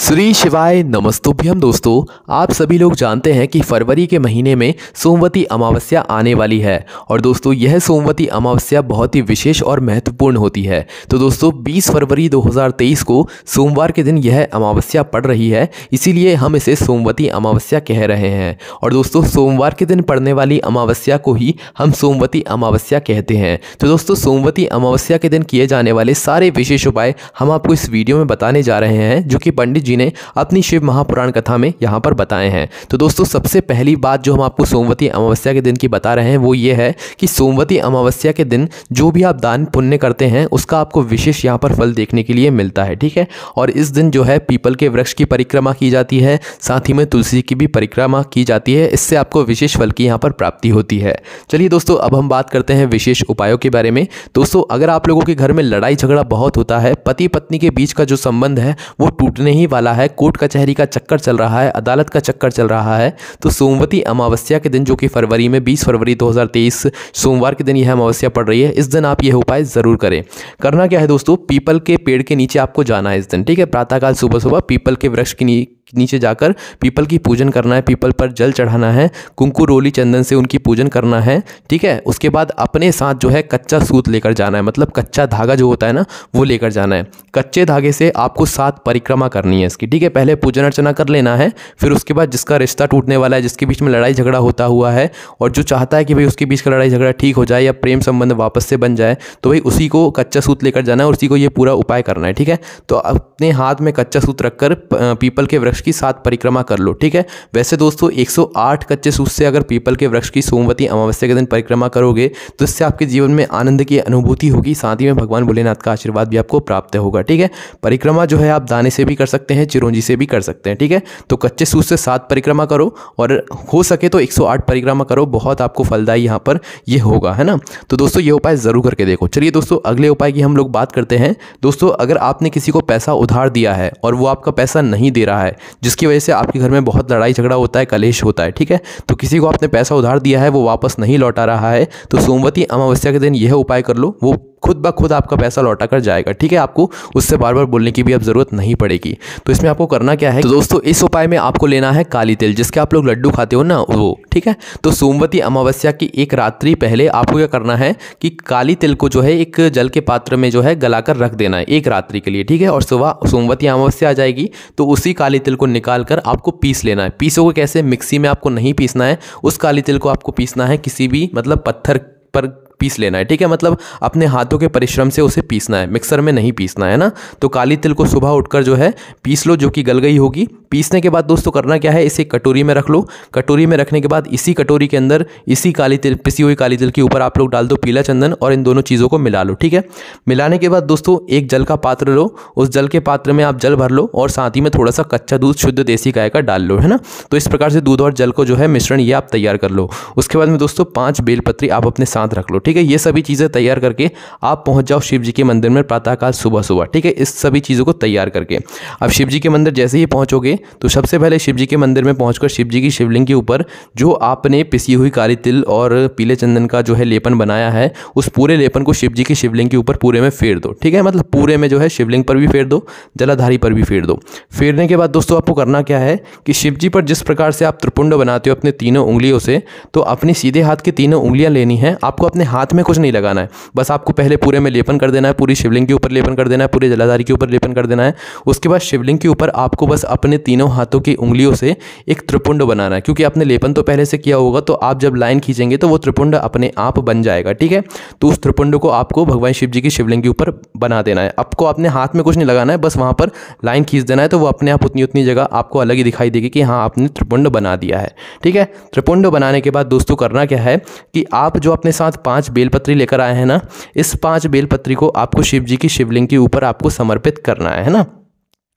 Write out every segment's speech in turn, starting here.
श्री शिवाय नमस्तुभ्यम दोस्तों आप सभी लोग जानते हैं कि फरवरी के महीने में सोमवती अमावस्या आने वाली है और दोस्तों यह सोमवती अमावस्या बहुत ही विशेष और महत्वपूर्ण होती है तो दोस्तों 20 फरवरी 2023 को सोमवार के दिन यह अमावस्या पड़ रही है इसीलिए हम इसे सोमवती अमावस्या कह रहे हैं और दोस्तों सोमवार के दिन पड़ने वाली अमावस्या को ही हम सोमवती अमावस्या कहते हैं तो दोस्तों सोमवती अमावस्या के दिन किए जाने वाले सारे विशेष उपाय हम आपको इस वीडियो में बताने जा रहे हैं जो कि पंडित पंडित जी ने अपनी शिव महापुराण कथा में यहाँ पर बताए हैं तो दोस्तों सबसे पहली बात जो हम आपको सोमवती अमावस्या के दिन की बता रहे हैं वो ये है कि सोमवती अमावस्या के दिन जो भी आप दान पुण्य करते हैं उसका आपको विशेष यहाँ पर फल देखने के लिए मिलता है ठीक है और इस दिन जो है पीपल के वृक्ष की परिक्रमा की जाती है साथ ही में तुलसी की भी परिक्रमा की जाती है इससे आपको विशेष फल की यहाँ पर प्राप्ति होती है चलिए दोस्तों अब हम बात करते हैं विशेष उपायों के बारे में दोस्तों अगर आप लोगों के घर में लड़ाई झगड़ा बहुत होता है पति पत्नी के बीच का जो संबंध है वो टूटने ही वाला है कोर्ट कचहरी का चक्कर चल रहा है अदालत का चक्कर चल रहा है तो सोमवती अमावस्या के दिन जो कि फरवरी में बीस फरवरी 2023 सोमवार के दिन यह अमावस्या पड़ रही है इस दिन आप यह उपाय ज़रूर करें करना क्या है दोस्तों पीपल के पेड़ के नीचे आपको जाना है इस दिन ठीक है प्रातःकाल सुबह सुबह पीपल के वृक्ष के नीचे जाकर पीपल की पूजन करना है पीपल पर जल चढ़ाना है कुंकू रोली चंदन से उनकी पूजन करना है ठीक है उसके बाद अपने साथ जो है कच्चा सूत लेकर जाना है मतलब कच्चा धागा जो होता है ना वो लेकर जाना है कच्चे धागे से आपको सात परिक्रमा करनी है इसकी ठीक है पहले पूजन अर्चना कर लेना है फिर उसके बाद जिसका रिश्ता टूटने वाला है जिसके बीच में लड़ाई झगड़ा होता हुआ है और जो चाहता है कि भाई उसके बीच का लड़ाई झगड़ा ठीक हो जाए या प्रेम संबंध वापस से बन जाए तो भाई उसी को कच्चा सूत लेकर जाना है उसी को ये पूरा उपाय करना है ठीक है तो अपने हाथ में कच्चा सूत रखकर पीपल के वृक्ष वृक्ष की सात परिक्रमा कर लो ठीक है वैसे दोस्तों 108 कच्चे सूत से अगर पीपल के वृक्ष की सोमवती अमावस्या के दिन परिक्रमा करोगे तो इससे आपके जीवन में आनंद की अनुभूति होगी साथ ही में भगवान भोलेनाथ का आशीर्वाद भी आपको प्राप्त होगा ठीक है परिक्रमा जो है आप दाने से भी कर सकते हैं चिरोंजी से भी कर सकते हैं ठीक है तो कच्चे सूत से सात परिक्रमा करो और हो सके तो एक परिक्रमा करो बहुत आपको फलदायी यहाँ पर ये होगा है ना तो दोस्तों ये उपाय ज़रूर करके देखो चलिए दोस्तों अगले उपाय की हम लोग बात करते हैं दोस्तों अगर आपने किसी को पैसा उधार दिया है और वो आपका पैसा नहीं दे रहा है जिसकी वजह से आपके घर में बहुत लड़ाई झगड़ा होता है कलेश होता है ठीक है तो किसी को आपने पैसा उधार दिया है वो वापस नहीं लौटा रहा है तो सोमवती अमावस्या के दिन यह उपाय कर लो वो खुद ब खुद आपका पैसा लौटा कर जाएगा ठीक है आपको उससे बार बार बोलने की भी अब ज़रूरत नहीं पड़ेगी तो इसमें आपको करना क्या है तो, तो दोस्तों इस उपाय में आपको लेना है काली तेल जिसके आप लोग लड्डू खाते हो ना वो ठीक है तो सोमवती अमावस्या की एक रात्रि पहले आपको क्या करना है कि काली तिल को जो है एक जल के पात्र में जो है गलाकर रख देना है एक रात्रि के लिए ठीक है और सुबह सोमवती अमावस्या आ जाएगी तो उसी काली तिल को निकाल कर आपको पीस लेना है पीसोगे कैसे मिक्सी में आपको नहीं पीसना है उस काली तिल को आपको पीसना है किसी भी मतलब पत्थर पर पीस लेना है ठीक है मतलब अपने हाथों के परिश्रम से उसे पीसना है मिक्सर में नहीं पीसना है ना तो काली तिल को सुबह उठकर जो है पीस लो जो कि गल गई होगी पीसने के बाद दोस्तों करना क्या है इसे कटोरी में रख लो कटोरी में रखने के बाद इसी कटोरी के अंदर इसी काली तिल पिसी हुई काली तिल के ऊपर आप लोग डाल दो पीला चंदन और इन दोनों चीज़ों को मिला लो ठीक है मिलाने के बाद दोस्तों एक जल का पात्र लो उस जल के पात्र में आप जल भर लो और साथ ही में थोड़ा सा कच्चा दूध शुद्ध देसी गाय का डाल लो है ना तो इस प्रकार से दूध और जल को जो है मिश्रण ये आप तैयार कर लो उसके बाद में दोस्तों पाँच बेलपत्री आप अपने साथ रख लो ठीक है ये सभी चीज़ें तैयार करके आप पहुंच जाओ शिव जी के मंदिर में प्रातःकाल सुबह सुबह ठीक है इस सभी चीज़ों को तैयार करके अब शिव जी के मंदिर जैसे ही पहुँचोगे तो सबसे पहले शिव जी के मंदिर में पहुँच शिव जी की शिवलिंग के ऊपर जो आपने पिसी हुई काली तिल और पीले चंदन का जो है लेपन बनाया है उस पूरे लेपन को शिव जी की शिवलिंग के ऊपर पूरे में फेर दो ठीक है मतलब पूरे में जो है शिवलिंग पर भी फेर दो जलाधारी पर भी फेर दो फेरने के बाद दोस्तों आपको करना क्या है कि शिव जी पर जिस प्रकार से आप त्रिपुंड बनाते हो अपने तीनों उंगलियों से तो अपनी सीधे हाथ की तीनों उंगलियाँ लेनी है आपको अपने हाथ में कुछ नहीं लगाना है बस आपको पहले पूरे में लेपन कर देना है पूरी शिवलिंग के ऊपर लेपन कर देना है पूरे जलाधारी के ऊपर लेपन कर देना है उसके बाद शिवलिंग के ऊपर आपको बस अपने तीनों हाथों की उंगलियों से एक त्रिपुंड बनाना है क्योंकि आपने लेपन तो पहले से किया होगा तो आप जब लाइन खींचेंगे तो वो त्रिपुंड अपने आप बन जाएगा ठीक है तो उस त्रिपुंड को आपको भगवान शिव जी की शिवलिंग के ऊपर बना देना है आपको अपने हाथ में कुछ नहीं लगाना है बस वहाँ पर लाइन खींच देना है तो वो अपने आप उतनी उतनी जगह आपको अलग ही दिखाई देगी कि हाँ आपने त्रिपुंड बना दिया है ठीक है त्रिपुंड बनाने के बाद दोस्तों करना क्या है कि आप जो अपने साथ पाँच पांच बेलपत्री लेकर आए हैं ना इस पांच बेलपत्री को आपको शिव जी की शिवलिंग के ऊपर आपको समर्पित करना है ना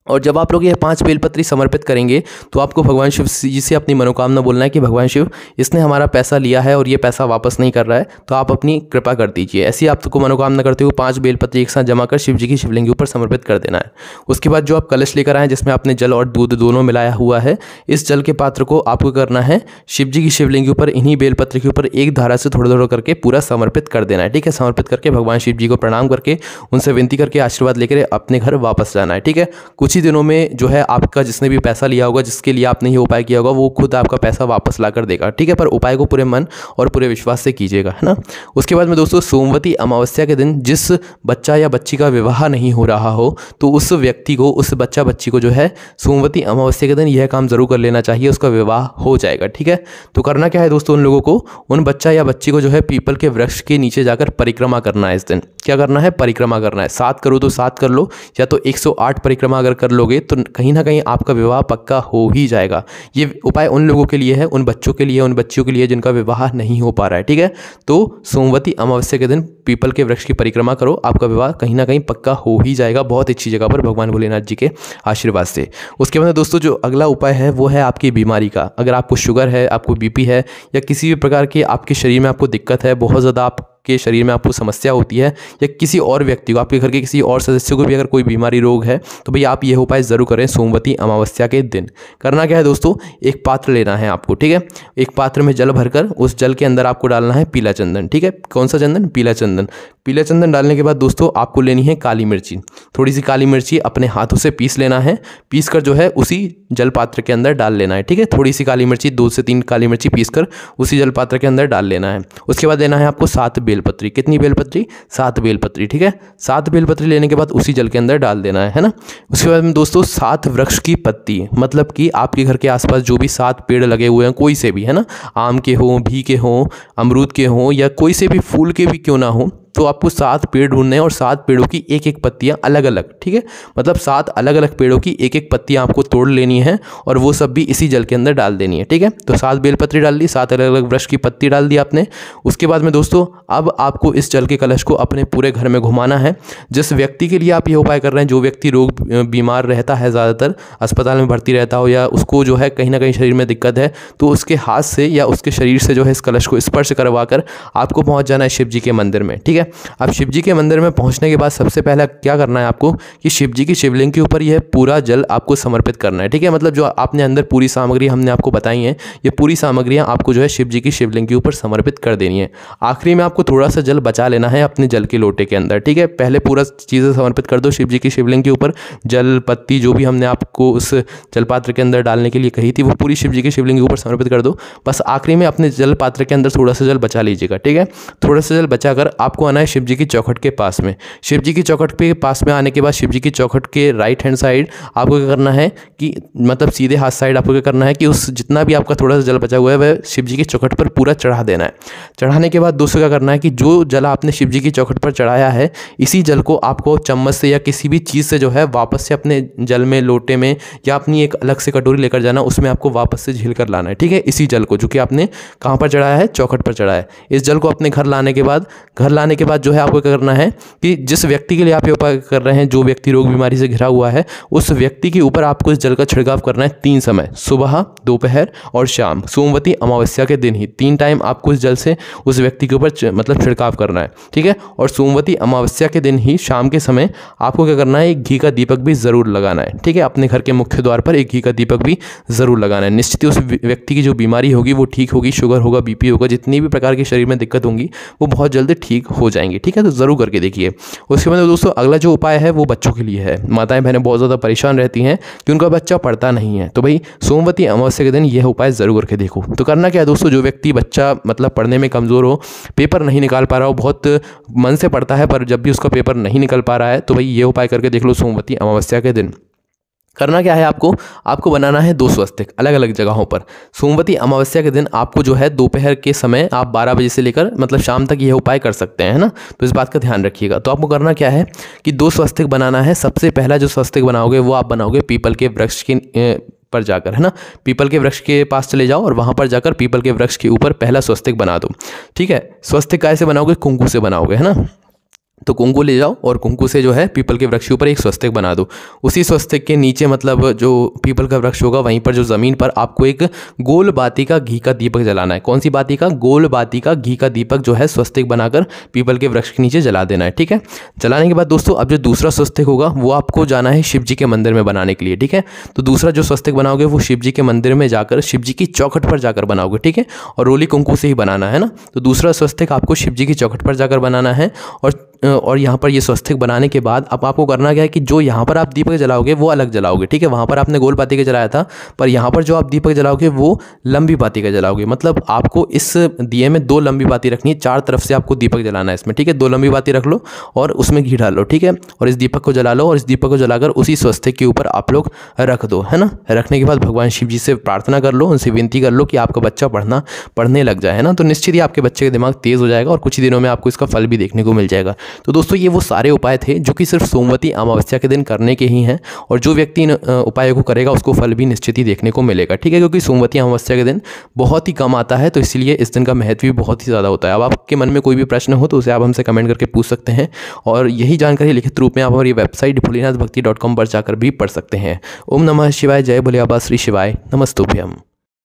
और जब आप लोग यह पांच बेलपत्री समर्पित करेंगे तो आपको भगवान शिव जी से अपनी मनोकामना बोलना है कि भगवान शिव इसने हमारा पैसा लिया है और ये पैसा वापस नहीं कर रहा है तो आप अपनी कृपा कर दीजिए ऐसी आपको मनोकामना करते हुए पांच बेलपत्री एक साथ जमा कर शिव जी की शिवलिंग के ऊपर समर्पित कर देना है उसके बाद जो आप कलश लेकर आए जिसमें आपने जल और दूध दोनों मिलाया हुआ है इस जल के पात्र को आपको करना है शिव जी की शिवलिंग के ऊपर इन्हीं बेलपत्र के ऊपर एक धारा से थोड़ा थोड़ा करके पूरा समर्पित कर देना है ठीक है समर्पित करके भगवान शिव जी को प्रणाम करके उनसे विनती करके आशीर्वाद लेकर अपने घर वापस जाना है ठीक है कुछ ही दिनों में जो है आपका जिसने भी पैसा लिया होगा जिसके लिए आपने ये उपाय किया होगा वो खुद आपका पैसा वापस ला कर देगा ठीक है पर उपाय को पूरे मन और पूरे विश्वास से कीजिएगा है ना उसके बाद में दोस्तों सोमवती अमावस्या के दिन जिस बच्चा या बच्ची का विवाह नहीं हो रहा हो तो उस व्यक्ति को उस बच्चा बच्ची को जो है सोमवती अमावस्या के दिन यह काम ज़रूर कर लेना चाहिए उसका विवाह हो जाएगा ठीक है तो करना क्या है दोस्तों उन लोगों को उन बच्चा या बच्ची को जो है पीपल के वृक्ष के नीचे जाकर परिक्रमा करना है इस दिन क्या करना है परिक्रमा करना है सात करो तो सात कर लो या तो 108 परिक्रमा अगर कर लोगे तो कहीं ना कहीं आपका विवाह पक्का हो ही जाएगा ये उपाय उन लोगों के लिए है उन बच्चों के लिए उन बच्चियों के लिए जिनका विवाह नहीं हो पा रहा है ठीक है तो सोमवती अमावस्या के दिन पीपल के वृक्ष की परिक्रमा करो आपका विवाह कहीं ना कहीं पक्का हो ही जाएगा बहुत अच्छी जगह पर भगवान भोलेनाथ जी के आशीर्वाद से उसके बाद दोस्तों जो अगला उपाय है वो है आपकी बीमारी का अगर आपको शुगर है आपको बीपी है या किसी भी प्रकार की आपके शरीर में आपको दिक्कत है बहुत ज़्यादा आप आपके शरीर में आपको समस्या होती है या किसी और व्यक्ति को आपके घर के किसी और सदस्य को भी अगर कोई बीमारी रोग है तो भाई आप यह उपाय ज़रूर करें सोमवती अमावस्या के दिन करना क्या है दोस्तों एक पात्र लेना है आपको ठीक है एक पात्र में जल भरकर उस जल के अंदर आपको डालना है पीला चंदन ठीक है कौन सा चंदन पीला चंदन पीला चंदन डालने के बाद दोस्तों आपको लेनी है काली मिर्ची थोड़ी सी काली मिर्ची अपने हाथों से पीस लेना है पीस कर जो है उसी जल पात्र के अंदर डाल लेना है ठीक है थोड़ी सी काली मिर्ची दो से तीन काली मिर्ची पीस कर उसी जल पात्र के अंदर डाल लेना है उसके बाद देना है आपको सात बेल बेलपत्री कितनी बेलपत्री सात बेलपत्री ठीक है सात बेलपत्री लेने के बाद उसी जल के अंदर डाल देना है है ना उसके बाद में दोस्तों सात वृक्ष की पत्ती मतलब कि आपके घर के आसपास जो भी सात पेड़ लगे हुए हैं कोई से भी है ना आम के हों भी के हों अमरूद के हों या कोई से भी फूल के भी क्यों ना हों तो आपको सात पेड़ ढूंढने हैं और सात पेड़ों की एक एक पत्तियाँ अलग अलग ठीक है मतलब सात अलग अलग पेड़ों की एक एक पत्तियाँ आपको तोड़ लेनी है और वो सब भी इसी जल के अंदर डाल देनी है ठीक है तो सात बेलपत्री डाल दी सात अलग अलग ब्रश की पत्ती डाल दी आपने उसके बाद में दोस्तों अब आपको इस जल के कलश को अपने पूरे घर में घुमाना है जिस व्यक्ति के लिए आप ये उपाय कर रहे हैं जो व्यक्ति रोग बीमार रहता है ज़्यादातर अस्पताल में भर्ती रहता हो या उसको जो है कहीं ना कहीं शरीर में दिक्कत है तो उसके हाथ से या उसके शरीर से जो है इस कलश को स्पर्श करवा कर आपको पहुँच जाना है शिव जी के मंदिर में ठीक है अब शिव जी के मंदिर में पहुंचने के बाद सबसे पहला क्या करना है आपको कि शिव जी की शिवलिंग के ऊपर यह पूरा जल आपको समर्पित करना है ठीक है मतलब जो आपने अंदर पूरी सामग्री हमने आपको बताई है ये पूरी सामग्रियाँ आपको जो है शिव जी की शिवलिंग के ऊपर समर्पित कर देनी है आखिरी में आपको थोड़ा सा जल बचा लेना है अपने जल के लोटे के अंदर ठीक है पहले पूरा चीज़ें समर्पित कर दो शिव जी की शिवलिंग के ऊपर जल पत्ती जो भी हमने आपको उस जलपात्र के अंदर डालने के लिए कही थी वो पूरी शिव जी की शिवलिंग के ऊपर समर्पित कर दो बस आखिरी में अपने जल पात्र के अंदर थोड़ा सा जल बचा लीजिएगा ठीक है थोड़ा सा जल बचाकर आपको आना है शिव जी की चौखट के पास में शिवजी की चौखट के पास में आने के बाद शिवजी की चौखट के राइट हैंड साइड आपको क्या करना है कि मतलब सीधे हाथ साइड आपको क्या करना है कि उस जितना भी आपका थोड़ा सा जल बचा हुआ है वह शिव जी की चौखट पर पूरा चढ़ा देना है चढ़ाने के बाद दूसरा क्या करना है कि जो जल आपने शिव जी की चौखट पर चढ़ाया है इसी जल को आपको चम्मच से या किसी भी चीज़ से जो है वापस से अपने जल में लोटे में या अपनी एक अलग से कटोरी लेकर जाना उसमें आपको वापस से झील कर लाना है ठीक है इसी जल को जो कि आपने कहाँ पर चढ़ाया है चौखट पर चढ़ाया है इस जल को अपने घर लाने के बाद घर लाने के बाद जो है आपको क्या करना है कि जिस व्यक्ति के लिए आप ये उपाय कर रहे हैं जो व्यक्ति रोग बीमारी से घिरा हुआ है उस व्यक्ति के ऊपर आपको इस जल का छिड़काव करना है तीन समय सुबह दोपहर और शाम सोमवती अमावस्या के दिन ही तीन टाइम आपको इस जल से उस व्यक्ति के ऊपर मतलब छिड़काव करना है ठीक है और सोमवती अमावस्या के दिन ही शाम के समय आपको क्या करना है एक घी का दीपक भी ज़रूर लगाना है ठीक है अपने घर के मुख्य द्वार पर एक घी का दीपक भी ज़रूर लगाना है निश्चित ही उस व्यक्ति की जो बीमारी होगी वो ठीक होगी शुगर होगा बीपी होगा जितनी भी प्रकार की शरीर में दिक्कत होंगी वो बहुत जल्दी ठीक हो हो जाएंगे ठीक है तो ज़रूर करके देखिए उसके बाद दोस्तों अगला जो उपाय है वो बच्चों के लिए है माताएं बहनें बहुत ज़्यादा परेशान रहती हैं कि उनका बच्चा पढ़ता नहीं है तो भाई सोमवती अमावस्या के दिन यह उपाय ज़रूर करके देखो तो करना क्या है दोस्तों जो व्यक्ति बच्चा मतलब पढ़ने में कमज़ोर हो पेपर नहीं निकाल पा रहा हो बहुत मन से पढ़ता है पर जब भी उसका पेपर नहीं निकल पा रहा है तो भाई ये उपाय करके देख लो सोमवती अमावस्या के दिन करना क्या है आपको आपको बनाना है दो स्वस्तिक अलग अलग जगहों पर सोमवती अमावस्या के दिन आपको जो है दोपहर के समय आप 12 बजे से लेकर मतलब शाम तक यह उपाय कर सकते हैं है ना तो इस बात का ध्यान रखिएगा तो आपको करना क्या है कि दो स्वस्तिक बनाना है सबसे पहला जो स्वस्तिक बनाओगे वो आप बनाओगे पीपल के वृक्ष के पर जाकर है ना पीपल के वृक्ष के पास चले जाओ और वहाँ पर जाकर पीपल के वृक्ष के ऊपर पहला स्वस्तिक बना दो ठीक है स्वस्तिक कैसे बनाओगे कुंकू से बनाओगे है ना तो कुंकू ले जाओ और कुंकू से जो है पीपल के वृक्ष के ऊपर एक स्वस्तिक बना दो उसी स्वस्तिक के नीचे मतलब जो पीपल का वृक्ष होगा वहीं पर जो ज़मीन पर आपको एक गोल बाती का घी का दीपक जलाना है कौन सी बाती का गोल बाती का घी का दीपक जो है स्वस्तिक बनाकर पीपल के वृक्ष के नीचे जला देना है ठीक है जलाने के बाद दोस्तों अब जो दूसरा स्वस्तिक होगा वो आपको जाना है शिव जी के मंदिर में बनाने के लिए ठीक है तो दूसरा जो स्वस्तिक बनाओगे वो शिव के मंदिर में जाकर शिव जी की चौखट पर जाकर बनाओगे ठीक है और रोली कुंकू से ही बनाना है ना तो दूसरा स्वस्तिक आपको शिव जी की चौखट पर जाकर बनाना है और और यहाँ पर ये स्वस्थिक बनाने के बाद अब आपको करना क्या है कि जो यहाँ पर आप दीपक जलाओगे वो अलग जलाओगे ठीक है वहाँ पर आपने गोल पाती का जलाया था पर यहाँ पर जो आप दीपक जलाओगे वो लंबी पाती का जलाओगे मतलब आपको इस दिए में दो लंबी बाती रखनी है चार तरफ से आपको दीपक जलाना है इसमें ठीक है दो लंबी बाती रख लो और उसमें घी डालो ठीक है और इस दीपक को जला लो और इस दीपक को जलाकर उसी स्वस्थिक के ऊपर आप लोग रख दो है ना रखने के बाद भगवान शिव जी से प्रार्थना कर लो उनसे विनती कर लो कि आपका बच्चा पढ़ना पढ़ने लग जाए है ना तो निश्चित ही आपके बच्चे का दिमाग तेज़ हो जाएगा और कुछ ही दिनों में आपको इसका फल भी देखने को मिल जाएगा तो दोस्तों ये वो सारे उपाय थे जो कि सिर्फ सोमवती अमावस्या के दिन करने के ही हैं और जो व्यक्ति इन उपायों को करेगा उसको फल भी निश्चित ही देखने को मिलेगा ठीक है क्योंकि सोमवती अमावस्या के दिन बहुत ही कम आता है तो इसलिए इस दिन का महत्व भी बहुत ही ज़्यादा होता है अब आपके मन में कोई भी प्रश्न हो तो उसे आप हमसे कमेंट करके पूछ सकते हैं और यही जानकारी लिखित रूप में आप हमारी वेबसाइट भोलेनाथ भक्ति डॉट कॉम पर जाकर भी पढ़ सकते हैं ओम नमः शिवाय जय भोले श्री शिवाय नमस्तुभ्यम